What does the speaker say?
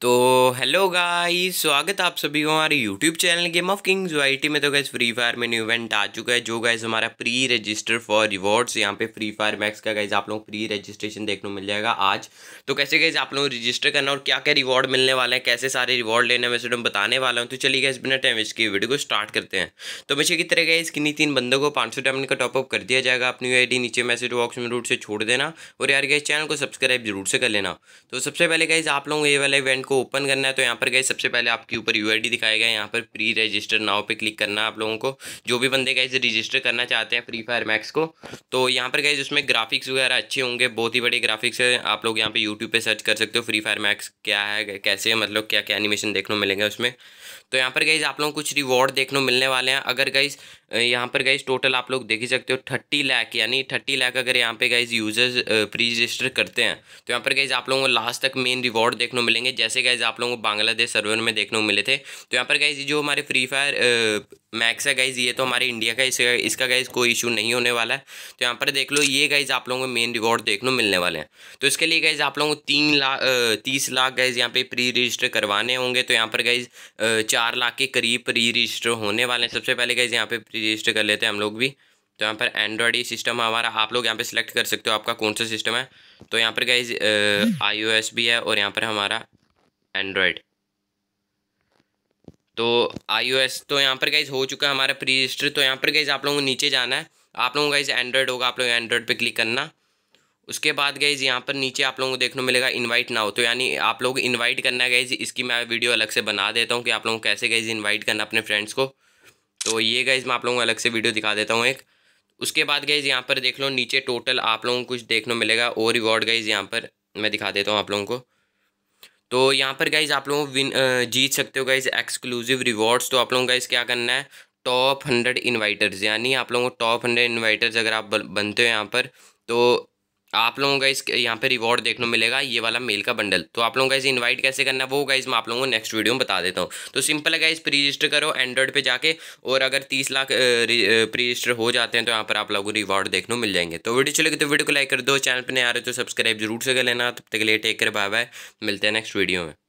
तो hello guys स्वागत आप सभी को हमारे YouTube channel game of kings Y में तो गैस फ्री फायर में न्यू इवेंट आ चुका है जो गैस हमारा प्री रजिस्टर फॉर रिवॉर्ड्स यहाँ पे फ्री फायर मैक्स का गैस आप लोग प्री रजिस्ट्रेशन देखने को मिल जाएगा आज तो कैसे गैस आप लोग रजिस्टर करना और क्या क्या रिवॉर्ड मिलने वाले हैं कैसे सारे रिवॉर्ड लेने मैं स्टूडेंट तो बताने वाला हूँ तो चलिए गैस बिना टाइम इसकी वीडियो को स्टार्ट करते हैं तो बच्चे की तरह गए इसकी तीन बंदों को पाँच सौ डायमंड का टॉपअप कर दिया जाएगा अपनी आई नीचे मैसेज बॉक्स में रूट से छोड़ देना और यार गैस चैनल को सब्सक्राइब जरूर से कर लेना तो सबसे पहले गैस आप लोग ये वाला इवेंट को ओपन करना है तो यहाँ पर गए सबसे पहले आपके ऊपर यू आई दिखाएगा यहाँ पर प्री रजिस्टर नाव पे क्लिक करना आप लोगों को जो भी बंदे गए रजिस्टर करना चाहते हैं फ्री फायर मैक्स को तो यहाँ पर गए जिसमें ग्राफिक्स वगैरह अच्छे होंगे बहुत ही बड़े ग्राफिक्स है आप लोग यहाँ पर यूट्यूब पर सर्च कर सकते हो फ्री फायर मैक्स क्या है कैसे मतलब क्या क्या एनिमेशन देखने को मिलेंगे उसमें तो यहाँ पर गई आप लोग कुछ रिवॉर्ड देखने मिलने वाले हैं अगर गई यहाँ पर गई टोटल आप लोग देख ही सकते हो थर्टी लाख यानी थर्टी लाख अगर यहाँ पे गई यूजर्स प्री रजिस्टर करते हैं तो यहाँ पर गई आप लोगों को लास्ट तक मेन रिवॉर्ड देखने मिलेंगे जैसे जैसे गाइज आप लोगों को बांग्लादेश सर्वर में देखने को मिले थे तो यहाँ पर गाइज जो हमारे फ्री फायर मैक्स है गाइज ये तो हमारे इंडिया का इसका इसका गाइज कोई इशू नहीं होने वाला है तो यहाँ पर देख लो ये गाइज आप लोगों को मेन रिवॉर्ड देखने मिलने वाले हैं तो इसके लिए गाइज आप लोगों को तीन लाख तीस लाख गाइज यहाँ पे प्री रजिस्टर करवाने होंगे तो यहाँ पर गाइज चार लाख के करीब प्री रजिस्टर होने वाले हैं सबसे पहले गाइज यहाँ पे प्री रजिस्टर कर लेते हैं हम लोग भी तो यहाँ पर एंड्रॉयड ये सिस्टम हमारा आप लोग यहाँ पे सिलेक्ट कर सकते हो आपका कौन सा सिस्टम है तो यहाँ पर गाइज आई hmm. भी है और यहाँ पर हमारा एंड्रॉयड तो आई तो यहाँ पर गाइज हो चुका है हमारा प्री रजिस्टर तो यहाँ पर गाइज आप लोगों को नीचे जाना है आप लोगों को इस एंड्रॉयड होगा आप लोग एंड्रॉयड पे क्लिक करना उसके बाद गाइज यहाँ पर नीचे आप लोगों को देखने मिलेगा इनवाइट ना हो तो यानी आप लोग इनवाइट करना है गाइज इसकी मैं वीडियो अलग से बना देता हूँ कि आप लोगों को कैसे गाइज इन्वाइट करना अपने फ्रेंड्स को तो ये गाइज मैं आप लोगों को अलग से वीडियो दिखा देता हूँ एक उसके बाद गाइज यहाँ पर देख लो नीचे टोटल आप लोगों को कुछ देखने मिलेगा और रिवॉर्ड गाइज यहाँ पर मैं दिखा देता हूँ आप लोगों को तो यहाँ पर गाइज आप लोग विन जीत सकते हो गाइज एक्सक्लूसिव रिवॉर्ड्स तो आप लोगों इस क्या करना है टॉप हंड्रेड इन्वाइटर्स यानी आप लोगों को टॉप हंड्रेड इन्वाइटर्स अगर आप बनते हो यहाँ पर तो आप लोगों का इस यहाँ पे रिवॉर्ड देखने मिलेगा ये वाला मेल का बंडल तो आप लोगों का इसे इनवाइट कैसे करना है वो गाइज मैं आप लोगों को नेक्स्ट वीडियो में बता देता हूँ तो सिंपल है गाइज प्री रजिस्टर करो एंड्रॉइड पे जाके और अगर तीस लाख प्री रजिस्टर हो जाते हैं तो यहाँ पर आप लोगों को रिवॉर्ड देखने मिल जाएंगे तो वीडियो गए तो वीडियो को लाइक कर दो चैनल पर नहीं आ रहे तो सब्सक्राइब जरूर से कर लेना तब तक के लिए टेक कर बाय बाय मिलते हैं नेक्स्ट वीडियो में